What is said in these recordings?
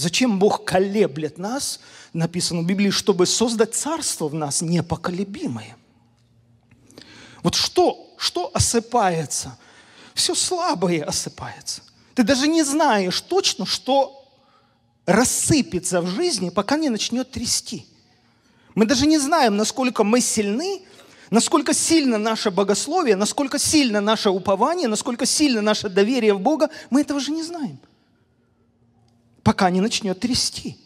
Зачем Бог колеблет нас, написано в Библии, чтобы создать царство в нас непоколебимое? Вот что, что осыпается? Все слабое осыпается. Ты даже не знаешь точно, что рассыпется в жизни, пока не начнет трясти. Мы даже не знаем, насколько мы сильны, насколько сильно наше богословие, насколько сильно наше упование, насколько сильно наше доверие в Бога, мы этого же не знаем – пока не начнет трясти.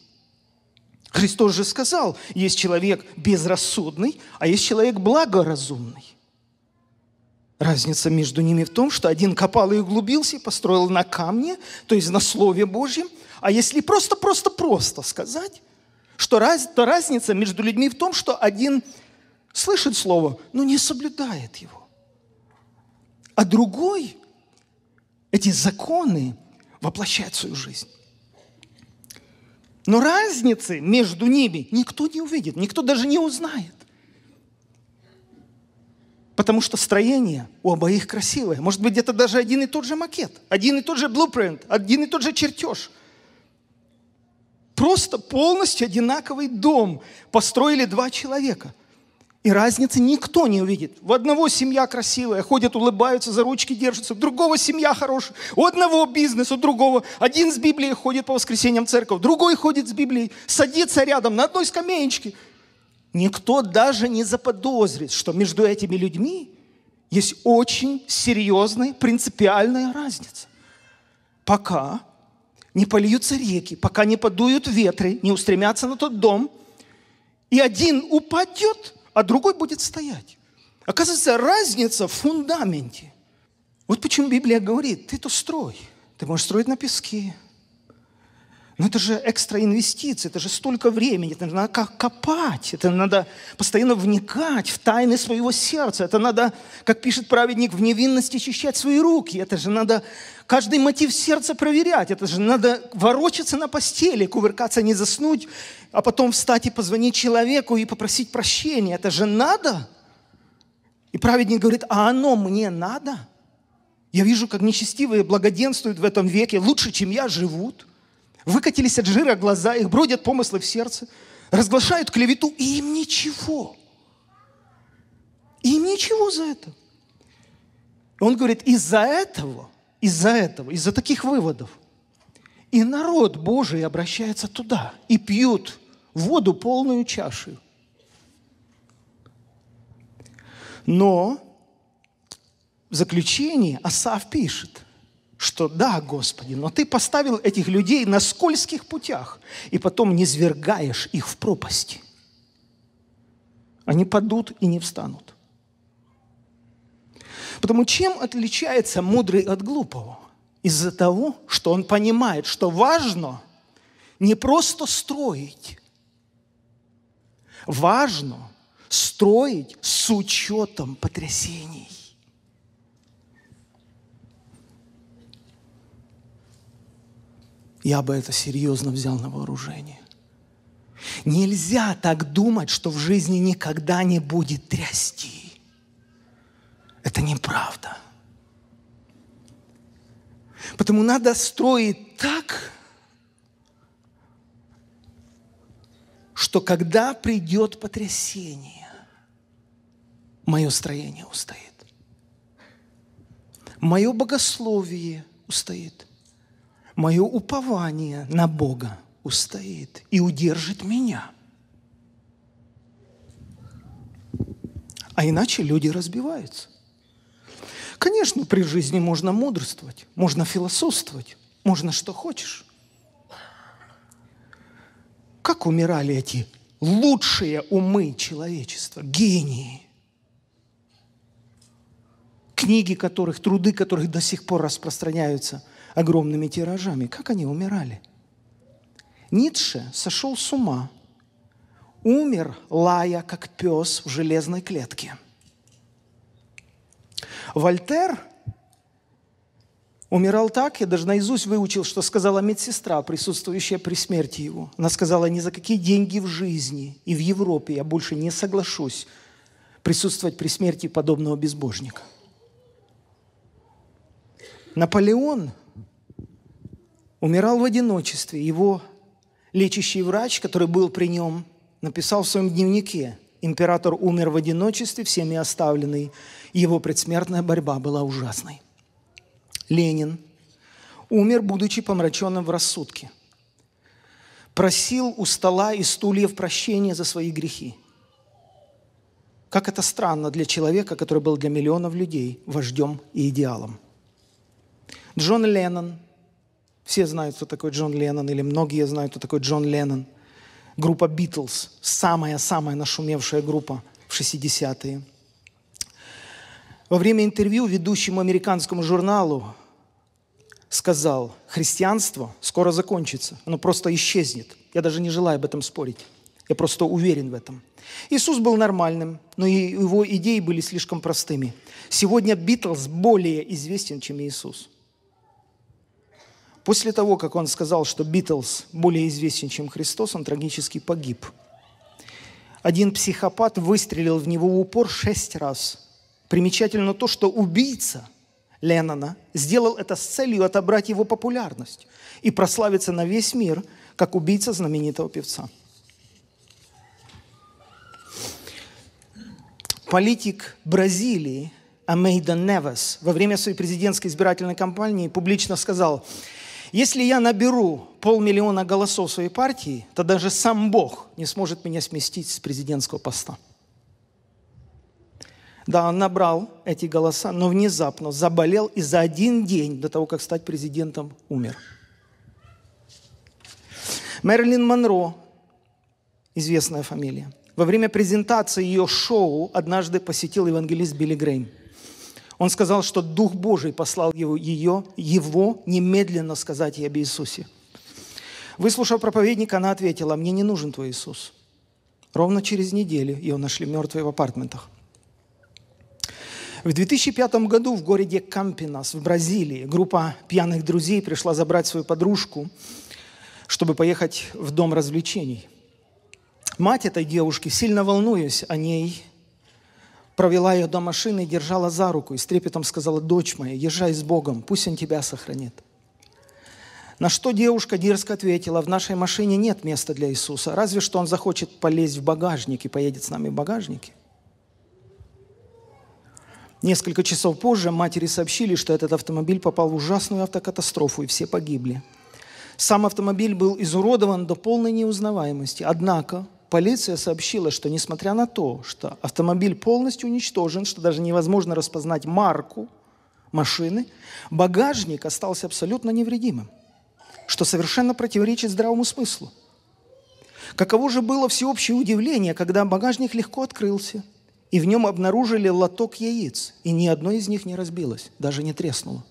Христос же сказал, есть человек безрассудный, а есть человек благоразумный. Разница между ними в том, что один копал и углубился, и построил на камне, то есть на Слове Божьем. А если просто-просто-просто сказать, что раз, то разница между людьми в том, что один слышит Слово, но не соблюдает его. А другой эти законы воплощает в свою жизнь. Но разницы между ними никто не увидит, никто даже не узнает. Потому что строение у обоих красивое. Может быть, где-то даже один и тот же макет, один и тот же blueprint, один и тот же чертеж. Просто полностью одинаковый дом построили два человека – и разницы никто не увидит. У одного семья красивая, ходят, улыбаются, за ручки держатся. У другого семья хорошая. У одного бизнес, у другого. Один с Библией ходит по воскресеньям в церковь, другой ходит с Библией, садится рядом на одной скамеечке. Никто даже не заподозрит, что между этими людьми есть очень серьезная, принципиальная разница. Пока не польются реки, пока не подуют ветры, не устремятся на тот дом, и один упадет – а другой будет стоять. Оказывается, разница в фундаменте. Вот почему Библия говорит, ты то строй, ты можешь строить на песке, но это же экстра инвестиции, это же столько времени, это надо как копать, это надо постоянно вникать в тайны своего сердца, это надо, как пишет праведник, в невинности очищать свои руки, это же надо каждый мотив сердца проверять, это же надо ворочаться на постели, кувыркаться, не заснуть, а потом встать и позвонить человеку и попросить прощения, это же надо. И праведник говорит, а оно мне надо? Я вижу, как нечестивые благоденствуют в этом веке, лучше, чем я, живут – Выкатились от жира глаза, их бродят помыслы в сердце, разглашают клевету, и им ничего. Им ничего за это. Он говорит, из-за этого, из-за этого, из-за таких выводов, и народ Божий обращается туда, и пьют воду полную чашу. Но в заключении Асав пишет, что да, Господи, но Ты поставил этих людей на скользких путях и потом не звергаешь их в пропасть. Они падут и не встанут. Потому чем отличается мудрый от глупого? Из-за того, что он понимает, что важно не просто строить, важно строить с учетом потрясений. я бы это серьезно взял на вооружение. Нельзя так думать, что в жизни никогда не будет трясти. Это неправда. Потому надо строить так, что когда придет потрясение, мое строение устоит. Мое богословие устоит – мое упование на Бога устоит и удержит меня. А иначе люди разбиваются. Конечно, при жизни можно мудрствовать, можно философствовать, можно что хочешь. Как умирали эти лучшие умы человечества, гении, книги которых, труды которых до сих пор распространяются – огромными тиражами. Как они умирали? Ницше сошел с ума, умер, лая, как пес в железной клетке. Вольтер умирал так, я даже наизусть выучил, что сказала медсестра, присутствующая при смерти его. Она сказала, ни за какие деньги в жизни и в Европе я больше не соглашусь присутствовать при смерти подобного безбожника. Наполеон – умирал в одиночестве. Его лечащий врач, который был при нем, написал в своем дневнике, император умер в одиночестве, всеми оставленный, его предсмертная борьба была ужасной. Ленин умер, будучи помраченным в рассудке. Просил у стола и стульев прощения за свои грехи. Как это странно для человека, который был для миллионов людей вождем и идеалом. Джон Леннон – все знают, кто такой Джон Леннон, или многие знают, кто такой Джон Леннон. Группа Битлз, самая-самая нашумевшая группа в 60-е. Во время интервью ведущему американскому журналу сказал, христианство скоро закончится, оно просто исчезнет. Я даже не желаю об этом спорить. Я просто уверен в этом. Иисус был нормальным, но его идеи были слишком простыми. Сегодня Битлз более известен, чем Иисус – После того, как он сказал, что Битлз более известен, чем Христос, он трагически погиб. Один психопат выстрелил в него в упор шесть раз. Примечательно то, что убийца Леннона сделал это с целью отобрать его популярность и прославиться на весь мир, как убийца знаменитого певца. Политик Бразилии Амейда Невес во время своей президентской избирательной кампании публично сказал, если я наберу полмиллиона голосов своей партии, то даже сам Бог не сможет меня сместить с президентского поста. Да, он набрал эти голоса, но внезапно заболел и за один день до того, как стать президентом, умер. Мэрилин Монро, известная фамилия, во время презентации ее шоу однажды посетил евангелист Билли Грейм – он сказал, что Дух Божий послал его, ее, его немедленно сказать ей об Иисусе. Выслушав проповедника, она ответила, «Мне не нужен твой Иисус». Ровно через неделю ее нашли мертвой в апартментах. В 2005 году в городе Кампинас в Бразилии группа пьяных друзей пришла забрать свою подружку, чтобы поехать в дом развлечений. Мать этой девушки, сильно волнуясь о ней, провела ее до машины, и держала за руку и с трепетом сказала, «Дочь моя, езжай с Богом, пусть Он тебя сохранит». На что девушка дерзко ответила, «В нашей машине нет места для Иисуса, разве что Он захочет полезть в багажник и поедет с нами в багажнике». Несколько часов позже матери сообщили, что этот автомобиль попал в ужасную автокатастрофу, и все погибли. Сам автомобиль был изуродован до полной неузнаваемости. Однако Полиция сообщила, что несмотря на то, что автомобиль полностью уничтожен, что даже невозможно распознать марку машины, багажник остался абсолютно невредимым, что совершенно противоречит здравому смыслу. Каково же было всеобщее удивление, когда багажник легко открылся, и в нем обнаружили лоток яиц, и ни одно из них не разбилось, даже не треснуло.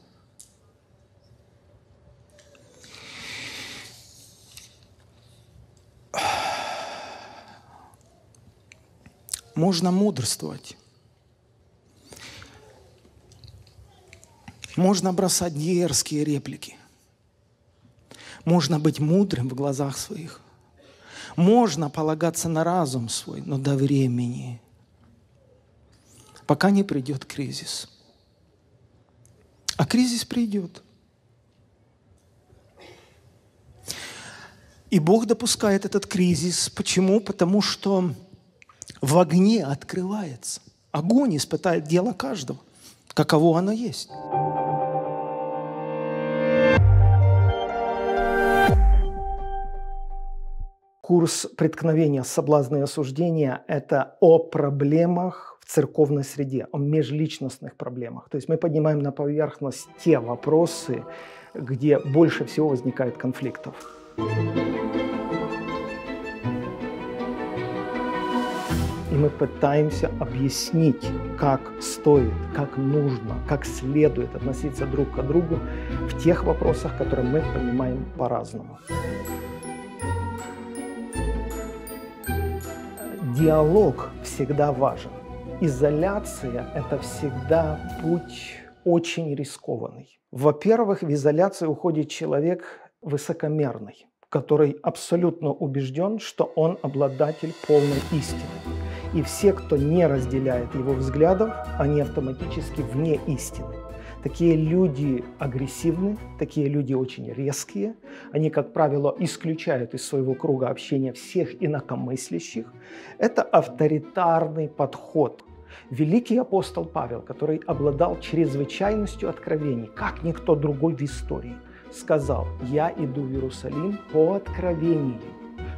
можно мудрствовать. Можно бросать дерзкие реплики. Можно быть мудрым в глазах своих. Можно полагаться на разум свой, но до времени, пока не придет кризис. А кризис придет. И Бог допускает этот кризис. Почему? Потому что в огне открывается. Огонь испытает дело каждого, каково оно есть. Курс преткновения, соблазна и осуждения – это о проблемах в церковной среде, о межличностных проблемах. То есть мы поднимаем на поверхность те вопросы, где больше всего возникает конфликтов. Thank you. мы пытаемся объяснить, как стоит, как нужно, как следует относиться друг к другу в тех вопросах, которые мы понимаем по-разному. Диалог всегда важен. Изоляция – это всегда путь очень рискованный. Во-первых, в изоляции уходит человек высокомерный, который абсолютно убежден, что он обладатель полной истины. И все, кто не разделяет его взглядов, они автоматически вне истины. Такие люди агрессивны, такие люди очень резкие. Они, как правило, исключают из своего круга общения всех инакомыслящих. Это авторитарный подход. Великий апостол Павел, который обладал чрезвычайностью откровений, как никто другой в истории, сказал «Я иду в Иерусалим по откровению»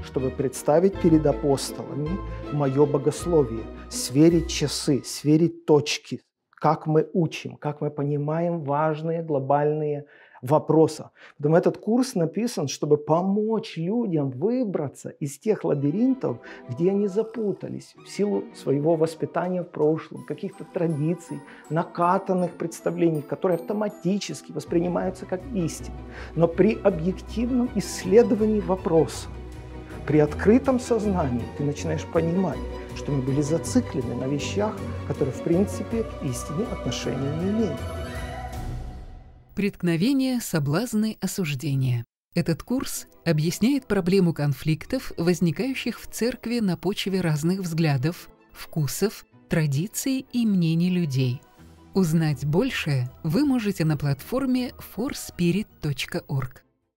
чтобы представить перед апостолами мое богословие, сверить часы, сверить точки, как мы учим, как мы понимаем важные глобальные вопросы. Поэтому этот курс написан, чтобы помочь людям выбраться из тех лабиринтов, где они запутались в силу своего воспитания в прошлом, каких-то традиций, накатанных представлений, которые автоматически воспринимаются как истины. Но при объективном исследовании вопроса при открытом сознании ты начинаешь понимать, что мы были зациклены на вещах, которые в принципе к истине отношения не имеют. Преткновение, соблазны, осуждения. Этот курс объясняет проблему конфликтов, возникающих в церкви на почве разных взглядов, вкусов, традиций и мнений людей. Узнать больше вы можете на платформе forspirit.org.